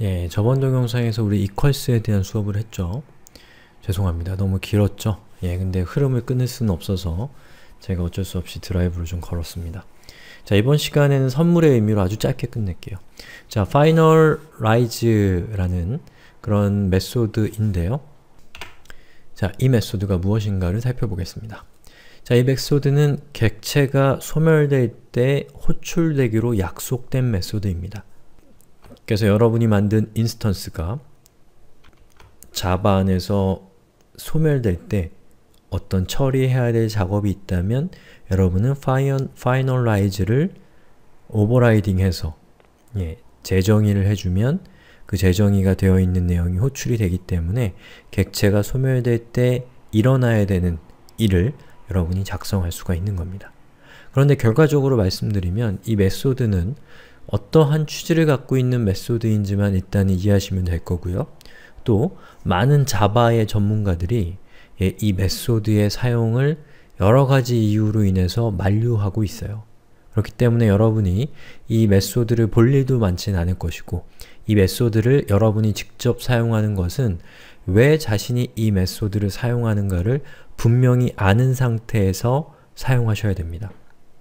예, 저번 동영상에서 우리 이퀄스에 대한 수업을 했죠. 죄송합니다. 너무 길었죠? 예, 근데 흐름을 끊을 수는 없어서 제가 어쩔 수 없이 드라이브를 좀 걸었습니다. 자, 이번 시간에는 선물의 의미로 아주 짧게 끝낼게요. 자, finalize라는 그런 메소드인데요. 자, 이 메소드가 무엇인가를 살펴보겠습니다. 자, 이 메소드는 객체가 소멸될 때 호출되기로 약속된 메소드입니다. 그래서 여러분이 만든 인스턴스가 자바 안에서 소멸될 때 어떤 처리해야 될 작업이 있다면 여러분은 파이언, 파이널라이즈를 오버라이딩해서 예, 재정의를 해주면 그 재정의가 되어 있는 내용이 호출이 되기 때문에 객체가 소멸될 때 일어나야 되는 일을 여러분이 작성할 수가 있는 겁니다. 그런데 결과적으로 말씀드리면 이 메소드는 어떠한 취지를 갖고 있는 메소드인지만 일단 이해하시면 될 거고요. 또 많은 자바의 전문가들이 예, 이 메소드의 사용을 여러 가지 이유로 인해서 만류하고 있어요. 그렇기 때문에 여러분이 이 메소드를 볼 일도 많진 않을 것이고 이 메소드를 여러분이 직접 사용하는 것은 왜 자신이 이 메소드를 사용하는가를 분명히 아는 상태에서 사용하셔야 됩니다.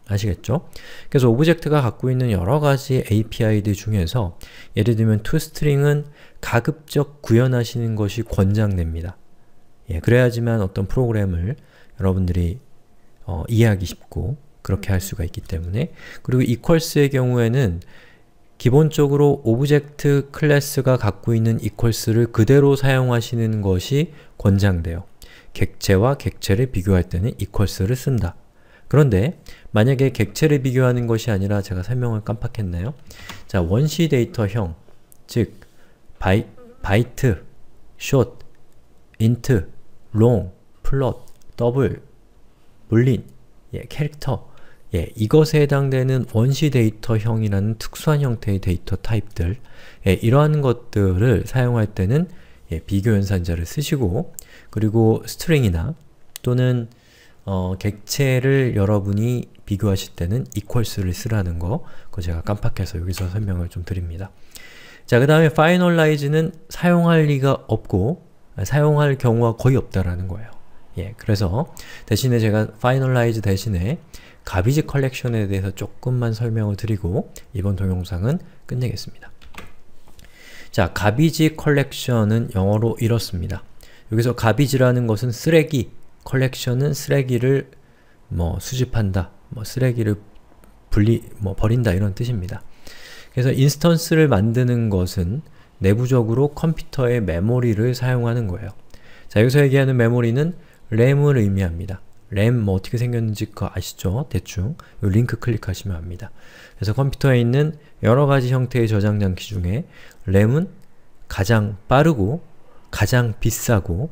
아시겠죠? 그래서 오브젝트가 갖고 있는 여러 가지 API들 중에서 예를 들면 toString은 가급적 구현하시는 것이 권장됩니다. 예, 그래야지만 어떤 프로그램을 여러분들이 어, 이해하기 쉽고 그렇게 할 수가 있기 때문에 그리고 equals의 경우에는 기본적으로 오브젝트 클래스가 갖고 있는 equals를 그대로 사용하시는 것이 권장돼요. 객체와 객체를 비교할 때는 equals를 쓴다. 그런데 만약에 객체를 비교하는 것이 아니라 제가 설명을 깜빡했나요? 자, 원시 데이터형, 즉 바이, 바이트, 숏, 인트, 롱, 플롯, 더블, 물린, 예, 캐릭터, 예, 이것에 해당되는 원시 데이터형이라는 특수한 형태의 데이터 타입들 예, 이러한 것들을 사용할 때는 예, 비교연산자를 쓰시고 그리고 스트링이나 또는 어, 객체를 여러분이 비교하실 때는 equals를 쓰라는 거 그거 제가 깜빡해서 여기서 설명을 좀 드립니다. 자, 그 다음에 finalize는 사용할 리가 없고 사용할 경우가 거의 없다라는 거예요. 예, 그래서 대신에 제가 finalize 대신에 garbage collection에 대해서 조금만 설명을 드리고 이번 동영상은 끝내겠습니다. 자, garbage collection은 영어로 이렇습니다. 여기서 garbage라는 것은 쓰레기, 컬렉션은 쓰레기를 뭐 수집한다, 뭐 쓰레기를 분리, 뭐 버린다 이런 뜻입니다. 그래서 인스턴스를 만드는 것은 내부적으로 컴퓨터의 메모리를 사용하는 거예요. 자, 여기서 얘기하는 메모리는 램을 의미합니다. 램 뭐 어떻게 생겼는지 그 아시죠? 대충 요 링크 클릭하시면 압니다. 그래서 컴퓨터에 있는 여러 가지 형태의 저장 장치 중에 램은 가장 빠르고 가장 비싸고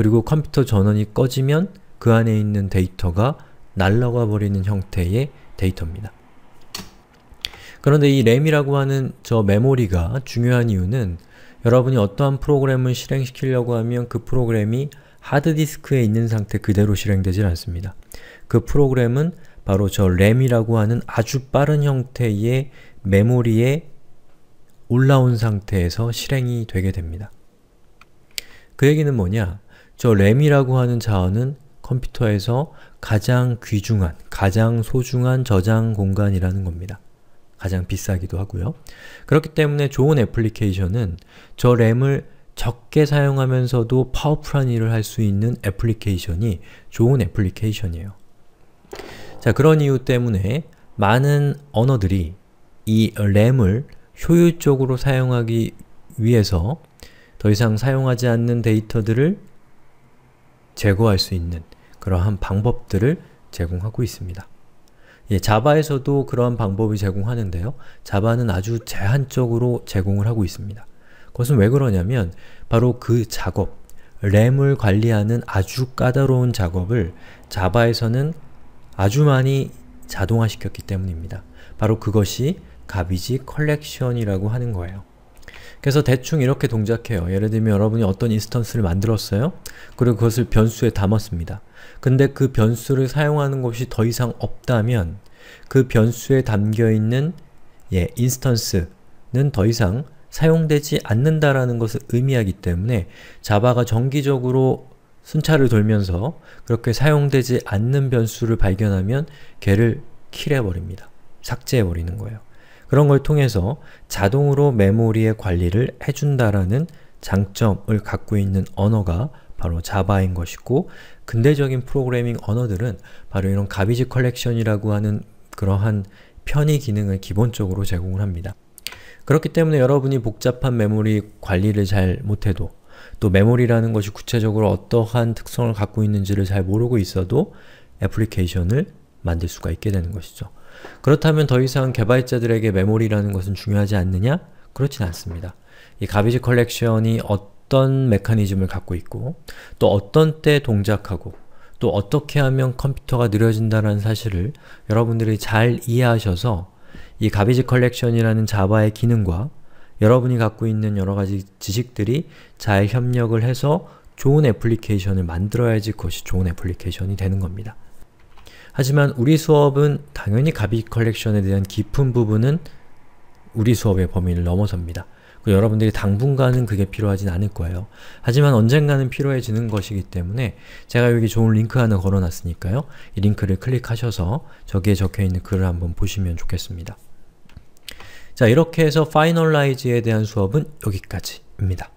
그리고 컴퓨터 전원이 꺼지면 그 안에 있는 데이터가 날라가 버리는 형태의 데이터입니다. 그런데 이 램이라고 하는 저 메모리가 중요한 이유는 여러분이 어떠한 프로그램을 실행시키려고 하면 그 프로그램이 하드디스크에 있는 상태 그대로 실행되질 않습니다. 그 프로그램은 바로 저 램이라고 하는 아주 빠른 형태의 메모리에 올라온 상태에서 실행이 되게 됩니다. 그 얘기는 뭐냐? 저 램이라고 하는 자원은 컴퓨터에서 가장 귀중한, 가장 소중한 저장 공간이라는 겁니다. 가장 비싸기도 하고요. 그렇기 때문에 좋은 애플리케이션은 저 램을 적게 사용하면서도 파워풀한 일을 할 수 있는 애플리케이션이 좋은 애플리케이션이에요. 자, 그런 이유 때문에 많은 언어들이 이 램을 효율적으로 사용하기 위해서 더 이상 사용하지 않는 데이터들을 제거할 수 있는 그러한 방법들을 제공하고 있습니다. 예, 자바에서도 그러한 방법을 제공하는데요. 자바는 아주 제한적으로 제공을 하고 있습니다. 그것은 왜 그러냐면 바로 그 작업, 램을 관리하는 아주 까다로운 작업을 자바에서는 아주 많이 자동화시켰기 때문입니다. 바로 그것이 가비지 컬렉션이라고 하는 거예요. 그래서 대충 이렇게 동작해요. 예를 들면 여러분이 어떤 인스턴스를 만들었어요. 그리고 그것을 변수에 담았습니다. 근데 그 변수를 사용하는 곳이 더 이상 없다면 그 변수에 담겨있는 예, 인스턴스는 더 이상 사용되지 않는다라는 것을 의미하기 때문에 자바가 정기적으로 순찰을 돌면서 그렇게 사용되지 않는 변수를 발견하면 걔를 킬해버립니다. 삭제해버리는 거예요. 그런 걸 통해서 자동으로 메모리의 관리를 해준다라는 장점을 갖고 있는 언어가 바로 자바인 것이고 근대적인 프로그래밍 언어들은 바로 이런 가비지 컬렉션이라고 하는 그러한 편의 기능을 기본적으로 제공을 합니다. 그렇기 때문에 여러분이 복잡한 메모리 관리를 잘 못해도 또 메모리라는 것이 구체적으로 어떠한 특성을 갖고 있는지를 잘 모르고 있어도 애플리케이션을 만들 수가 있게 되는 것이죠. 그렇다면 더 이상 개발자들에게 메모리라는 것은 중요하지 않느냐? 그렇진 않습니다. 이 가비지 컬렉션이 어떤 메커니즘을 갖고 있고 또 어떤 때 동작하고 또 어떻게 하면 컴퓨터가 느려진다는 사실을 여러분들이 잘 이해하셔서 이 가비지 컬렉션이라는 자바의 기능과 여러분이 갖고 있는 여러가지 지식들이 잘 협력을 해서 좋은 애플리케이션을 만들어야지 그것이 좋은 애플리케이션이 되는 겁니다. 하지만 우리 수업은 당연히 가빅 컬렉션에 대한 깊은 부분은 우리 수업의 범위를 넘어섭니다. 그 여러분들이 당분간은 그게 필요하진 않을 거예요. 하지만 언젠가는 필요해지는 것이기 때문에 제가 여기 좋은 링크 하나 걸어놨으니까요. 이 링크를 클릭하셔서 저기에 적혀있는 글을 한번 보시면 좋겠습니다. 자 이렇게 해서 파이널라이즈에 대한 수업은 여기까지입니다.